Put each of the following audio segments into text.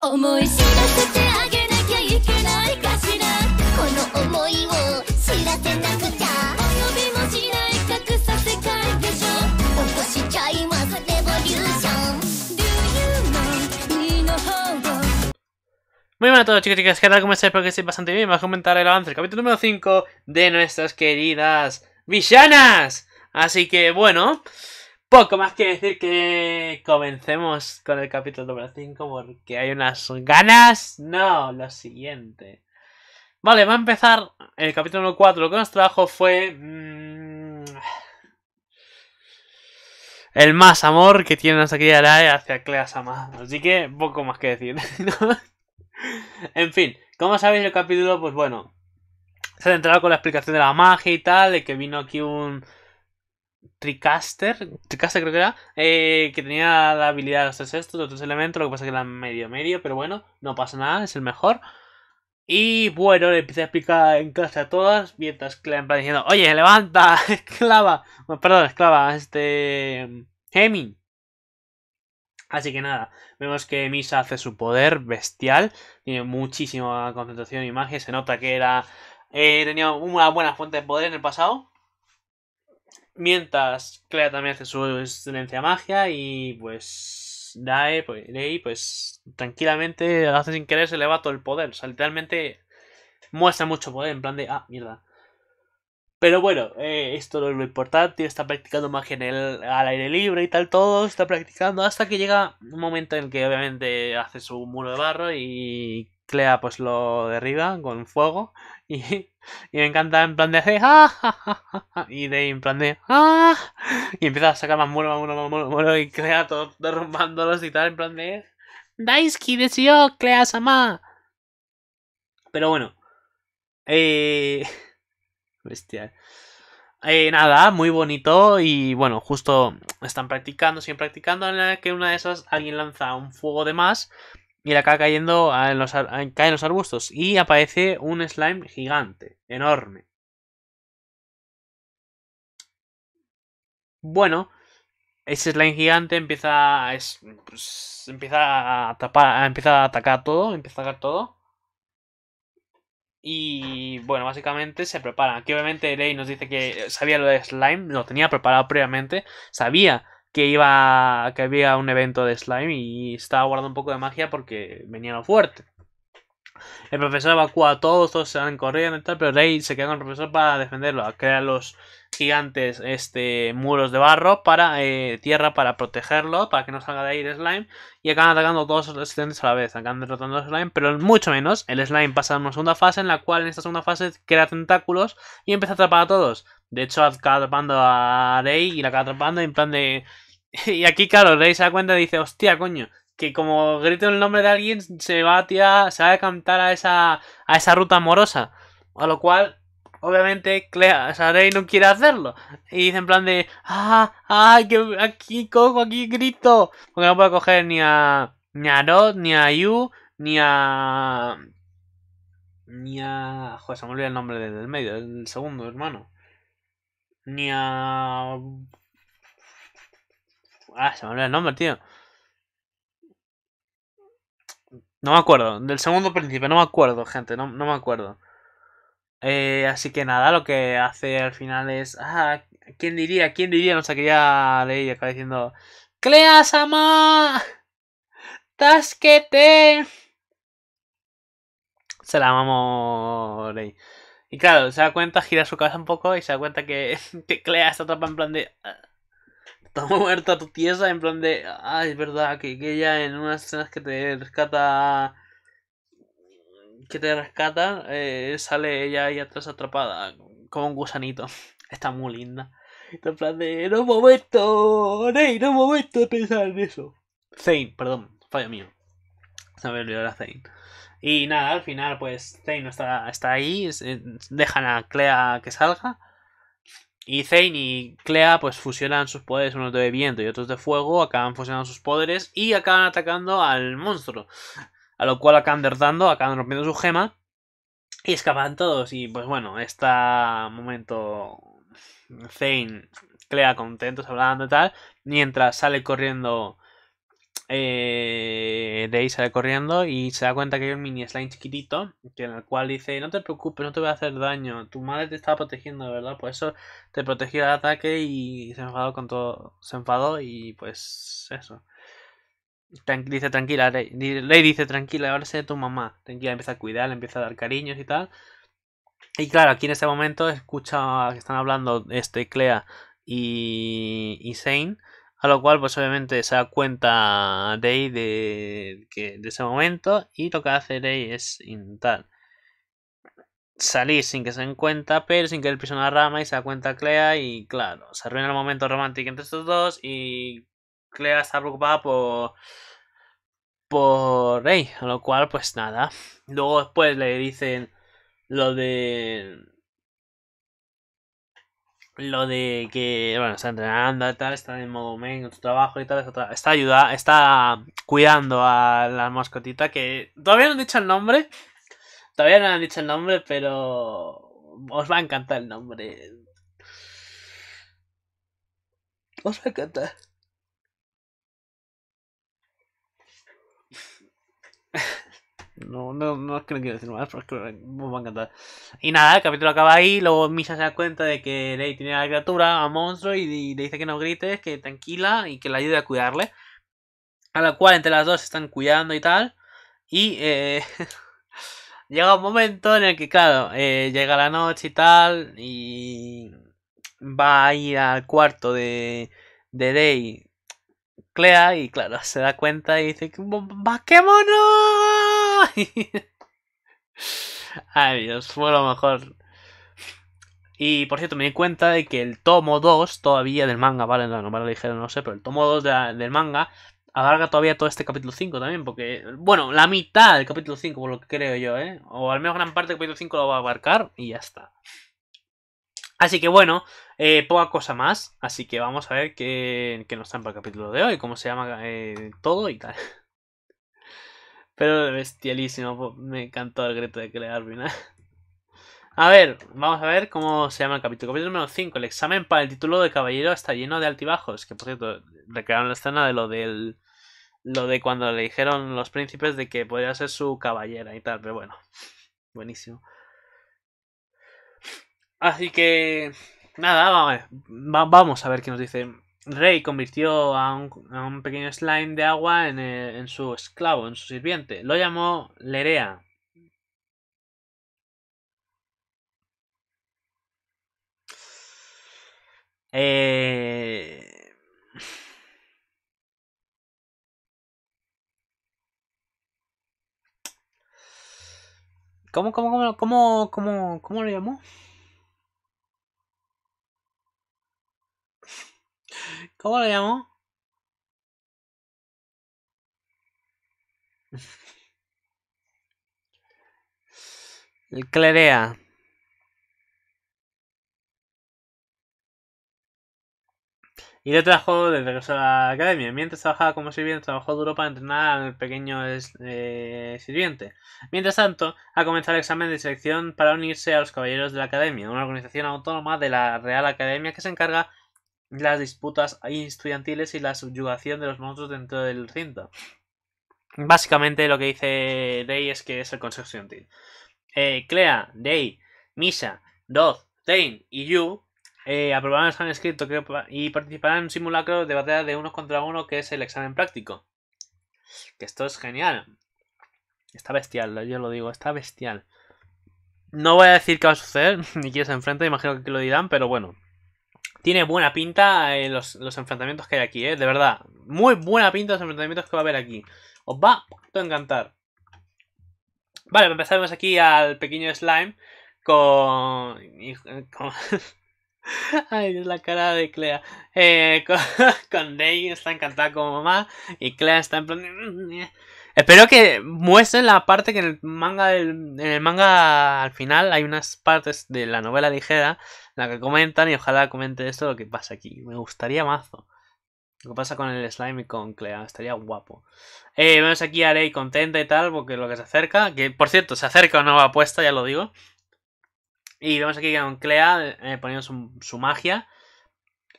Muy buenas a todos chicos y chicas, ¿qué tal? ¿Cómo estáis? Espero que estéis bastante bien. Vamos a comentar el avance del capítulo número 5 de nuestras queridas villanas. Así que bueno, poco más que decir que comencemos con el capítulo número 5 porque hay unas ganas. No, lo siguiente. Vale, va a empezar el capítulo número 4. Lo que nos trajo fue... Mm, el más amor que tiene nuestra querida Lae hacia Sama, Así que poco más que decir. en fin, como sabéis el capítulo, pues bueno. Se ha centrado con la explicación de la magia y tal, de que vino aquí un Tricaster, Tricaster creo que era, eh, que tenía la habilidad de hacer esto, los tres elementos, lo que pasa es que era medio medio, pero bueno, no pasa nada, es el mejor. Y bueno, le empecé a explicar en clase a todas, mientras Clem va diciendo, oye, levanta, esclava, perdón, esclava, este... Hemi. Así que nada, vemos que Misa hace su poder bestial, tiene muchísima concentración y magia, se nota que era... Eh, tenía una buena fuente de poder en el pasado. Mientras Clea también hace su excelencia magia y pues Dae, pues, pues tranquilamente, hace sin querer, se eleva todo el poder. O sea, literalmente muestra mucho poder en plan de, ah, mierda. Pero bueno, eh, esto no es lo importante. Está practicando magia en el, al aire libre y tal, todo. Está practicando hasta que llega un momento en que obviamente hace su muro de barro y Clea pues lo derriba con fuego. Y, y me encanta en plan de hacer ah, y de en plan de ¡Ah! Y empieza a sacar más muro, más muro, más muro, y Clea todo derrumbándolos y tal, en plan de Daisuki deseo Clea Sama. Pero bueno. Eh... Bestia. Eh, nada, muy bonito y bueno, justo están practicando, siguen practicando en que una de esas alguien lanza un fuego de más y le acaba cayendo en los, cae en los arbustos y aparece un slime gigante, enorme. Bueno, ese slime gigante empieza, es, pues, empieza a tapar, empieza a atacar todo, empieza a atacar todo. Y bueno, básicamente se preparan. Aquí obviamente Ley nos dice que sabía lo de Slime, lo tenía preparado previamente, sabía que iba que había un evento de Slime y estaba guardando un poco de magia porque venía lo fuerte. El profesor evacúa a todos, todos se van corriendo y tal, pero Rey se queda con el profesor para defenderlo, a crear los gigantes este, muros de barro para eh, tierra para protegerlo, para que no salga de ahí el slime. Y acaban atacando todos los resistentes a la vez, acaban derrotando slime, pero mucho menos. El slime pasa a una segunda fase en la cual en esta segunda fase crea tentáculos y empieza a atrapar a todos. De hecho, acaba atrapando a Rey y la acaba atrapando en plan de. y aquí, claro, Rey se da cuenta y dice: Hostia, coño, que como grito el nombre de alguien, se va a tirar, se va a cantar a esa, a esa ruta amorosa. A lo cual obviamente Clea, Rey no quiere hacerlo. Y dice en plan de, ah, ah, que aquí cojo, aquí grito. Porque no puede coger ni a, ni a Rod, ni a Yu, ni a... Ni a... Joder, se me olvida el nombre del medio, el segundo hermano. Ni a... Ah, se me olvida el nombre, tío. No me acuerdo. Del segundo príncipe, no me acuerdo, gente. No, no me acuerdo. Eh, así que nada, lo que hace al final es. Ah, ¿quién diría? ¿Quién diría? No quería ya ella, acaba diciendo. ¡Clea Sama! ¡Tasquete! Se la amamos, Lei. Y claro, se da cuenta, gira su cabeza un poco y se da cuenta que, que Clea está atrapada en plan de. Ah, está muerta tu tiesa, en plan de. Ay, ah, es verdad, que, que ella en unas escenas que te rescata que te rescata, eh, sale ella ahí atrás atrapada, como un gusanito. Está muy linda. Está en plan de, no momento, Ney, no momento pensar en eso. Zane, perdón, fallo mío. Se me Zane. Y nada, al final, pues Zane está, está ahí, eh, dejan a Clea que salga. Y Zane y Clea pues fusionan sus poderes, unos de viento y otros de fuego, acaban fusionando sus poderes y acaban atacando al monstruo a lo cual acaban derrotando, acaban rompiendo su gema y escapan todos. Y pues bueno, está momento Zane, Clea contentos hablando y tal, mientras sale corriendo. Eh, sale corriendo y se da cuenta que hay un mini slime chiquitito que en el cual dice no te preocupes no te voy a hacer daño tu madre te estaba protegiendo de verdad por eso te protegió el ataque y se enfadó con todo se enfadó y pues eso dice tranquila, ley dice tranquila, ahora sé tu mamá. Tranquila, empieza a cuidar, empieza a dar cariños y tal. Y claro, aquí en este momento escucha que están hablando este Clea y, y Zane. A lo cual, pues obviamente se da cuenta Day de, de, de ese momento. Y lo que hace Day es intentar salir sin que se den cuenta, pero sin que el piso una rama y se da cuenta Clea. Y claro, se arruina el momento romántico entre estos dos. Y Clea está preocupada por por Rey, a lo cual pues nada. Luego después pues, le dicen lo de lo de que bueno está entrenando y tal, está en modo momento en su trabajo y tal, está, está cuidando a la mascotita que todavía no han dicho el nombre, todavía no han dicho el nombre, pero os va a encantar el nombre. Os va a encantar. No, no, no es que no quiero decir más, pero es que me va a encantar. Y nada, el capítulo acaba ahí. Luego misa se da cuenta de que Day tiene a la criatura, a monstruo, y, le dice que no grites, que tranquila y que la ayude a cuidarle. A la cual entre las dos se están cuidando y tal. Y eh, llega un momento en el que, claro, eh, llega la noche y tal. Y va a ir al cuarto de, de Day y claro, se da cuenta y dice ¡Baquémonos! Ay Dios, fue lo mejor. Y por cierto, me di cuenta de que el tomo 2 todavía del manga, vale, no no lo dijeron, no sé, pero el tomo 2 del manga abarca todavía todo este capítulo 5 también, porque, bueno, la mitad del capítulo 5, por lo que creo yo, ¿eh? O al menos gran parte del capítulo 5 lo va a abarcar y ya está. Así que bueno, eh, poca cosa más. Así que vamos a ver qué, nos nos para el capítulo de hoy, cómo se llama eh, todo y tal. Pero bestialísimo, me encantó el grito de Clearvin. ¿eh? A ver, vamos a ver cómo se llama el capítulo. Capítulo número 5, el examen para el título de caballero está lleno de altibajos. Que por cierto, recrearon la escena de lo del... Lo de cuando le dijeron los príncipes de que podría ser su caballera y tal, pero bueno, buenísimo. Así que, nada, vamos a ver, qué nos dice. Rey convirtió a un, pequeño slime de agua en, en su esclavo, en su sirviente. Lo llamó Lerea. Eh. ¿Cómo, cómo, cómo, cómo, cómo, cómo lo llamó? ¿Cómo le llamo? El Clerea. Y le trajo de regreso a la academia. Mientras trabajaba como sirviente, trabajó duro para entrenar al pequeño eh, sirviente. Mientras tanto, ha comenzado el examen de selección para unirse a los Caballeros de la Academia, una organización autónoma de la Real Academia que se encarga las disputas estudiantiles y la subyugación de los monstruos dentro del cinto Básicamente lo que dice Day es que es el consejo estudiantil. Eh, Clea, Day, Misa, Doth, Zane y Yu eh, aprobarán el examen escrito y participarán en un simulacro de batalla de unos contra uno que es el examen práctico. Que esto es genial. Está bestial, yo lo digo, está bestial. No voy a decir qué va a suceder, ni quién se enfrenta, imagino que lo dirán, pero bueno. Tiene buena pinta eh, los, enfrentamientos que hay aquí, ¿eh? De verdad. Muy buena pinta los enfrentamientos que va a haber aquí. Os va a encantar. Vale, pues empezamos aquí al pequeño slime con... Eh, Ay, es la cara de Clea. Eh, con, con está encantada como mamá y Clea está en plan... Espero que muestren la parte que en el manga en el manga al final hay unas partes de la novela ligera en la que comentan y ojalá comente esto lo que pasa aquí. Me gustaría mazo. Lo que pasa con el slime y con Clea, estaría guapo. Eh, vemos aquí a Rey contenta y tal, porque lo que se acerca, que por cierto, se acerca una nueva apuesta, ya lo digo. Y vemos aquí con Clea eh, poniendo su, magia.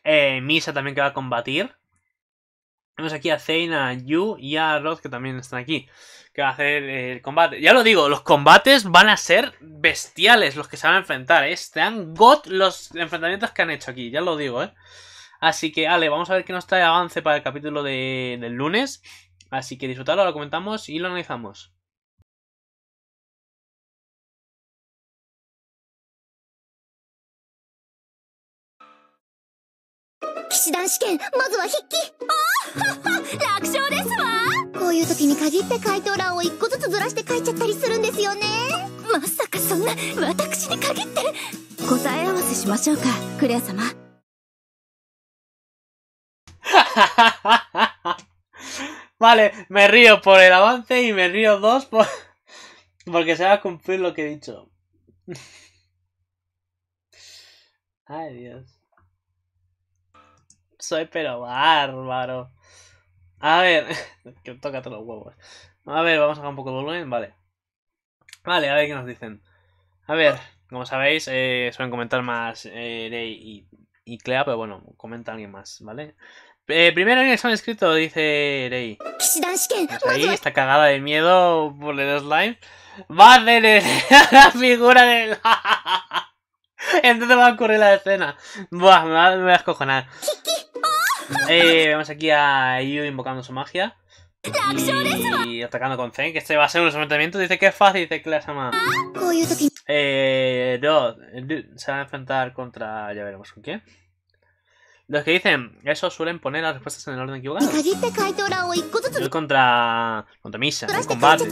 Eh, Misa también que va a combatir. Tenemos aquí a Zane, a Yu y a Roth que también están aquí. Que va a hacer el combate. Ya lo digo, los combates van a ser bestiales los que se van a enfrentar. Están ¿eh? got los enfrentamientos que han hecho aquí, ya lo digo, ¿eh? Así que, Ale, vamos a ver qué nos trae avance para el capítulo de, del lunes. Así que disfrutarlo, lo comentamos y lo analizamos. 騎士団試験まずは筆記はは楽勝ですわこういう時に限って回答欄を一個ずつずらして書いちゃったりするんですよねまさかそんな私に限って答え合わせしましょうかクレア様 Vale, me río por el avance y me río dos por... porque se va a cumplir lo que he dicho. Ay, Dios. soy pero bárbaro. A ver, que toca todos los huevos. A ver, vamos a un poco de volumen, vale. Vale, a ver qué nos dicen. A ver, como sabéis, eh, suelen comentar más Rey eh, y, Clea, pero bueno, comenta alguien más, ¿vale? Eh, primero en el son escrito dice Rey. Pues está cagada de miedo por el slime. Va a hacer la figura del... Entonces va a ocurrir la escena. Buah, me voy a escojonar. Eh, vemos aquí a Yu invocando su magia. Y atacando con Zen, que este va a ser un enfrentamiento. Dice que es fácil, dice que la Eh, no, se va a enfrentar contra. Ya veremos con quién. Los que dicen eso suelen poner las respuestas en el orden equivocado. Yo contra. contra Misa, en combate.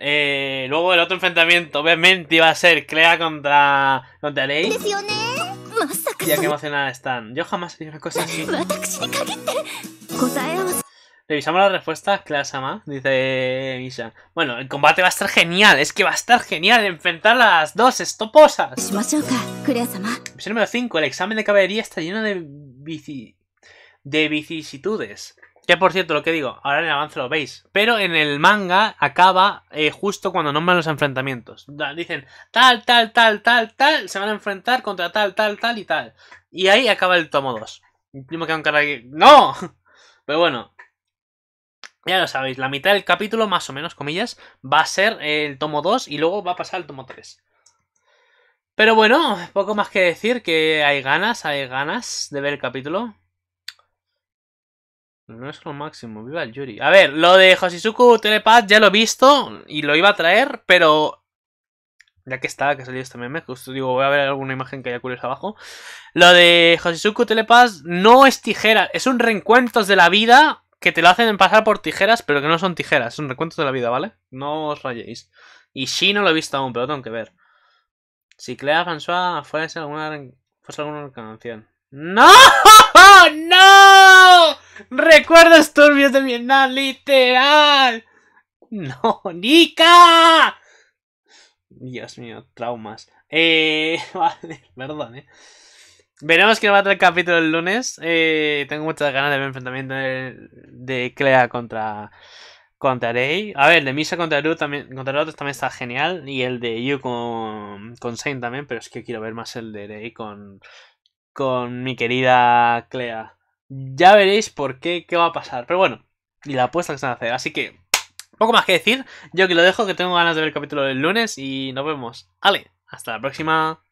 Eh, luego el otro enfrentamiento, obviamente, iba a ser Clea contra. contra Lei. Ya qué emocionada están. Yo jamás vi una cosa así. Revisamos las respuesta, sama dice Misha. Bueno, el combate va a estar genial, es que va a estar genial enfrentar a las dos estoposas. Misión número 5, el examen de caballería está lleno de vicisitudes. Que por cierto, lo que digo, ahora en el avance lo veis. Pero en el manga acaba eh, justo cuando nombran los enfrentamientos. Dicen tal, tal, tal, tal, tal, se van a enfrentar contra tal, tal, tal y tal. Y ahí acaba el tomo 2. Primo que ¡No! Pero bueno. Ya lo sabéis, la mitad del capítulo, más o menos, comillas, va a ser el tomo 2 y luego va a pasar el tomo 3. Pero bueno, poco más que decir, que hay ganas, hay ganas de ver el capítulo. No es lo máximo, viva el Yuri. A ver, lo de Josisuku Telepath ya lo he visto y lo iba a traer, pero... Ya que está, que salió este meme, justo digo, voy a ver alguna imagen que haya curiosa abajo. Lo de Josisuku telepas no es tijera, es un reencuentros de la vida que te lo hacen pasar por tijeras, pero que no son tijeras, son recuentos de la vida, ¿vale? No os falléis Y sí, no lo he visto aún, pero tengo que ver. Si Clea François fuese alguna, fuese alguna canción. ¡No! ¡No! Recuerdos turbios de Vietnam, literal. No, Nika. Dios mío, traumas. Eh, vale, perdón, eh. Veremos que va a traer el capítulo el lunes. Eh, tengo muchas ganas de ver el enfrentamiento de, Clea contra, contra Rey. A ver, el de Misa contra Ru también, contra también está genial. Y el de Yu con, con Saint también. Pero es que quiero ver más el de Rey con, con mi querida Clea ya veréis por qué, qué va a pasar. Pero bueno, y la apuesta que se van a hacer. Así que, poco más que decir. Yo que lo dejo, que tengo ganas de ver el capítulo del lunes y nos vemos. Ale, hasta la próxima.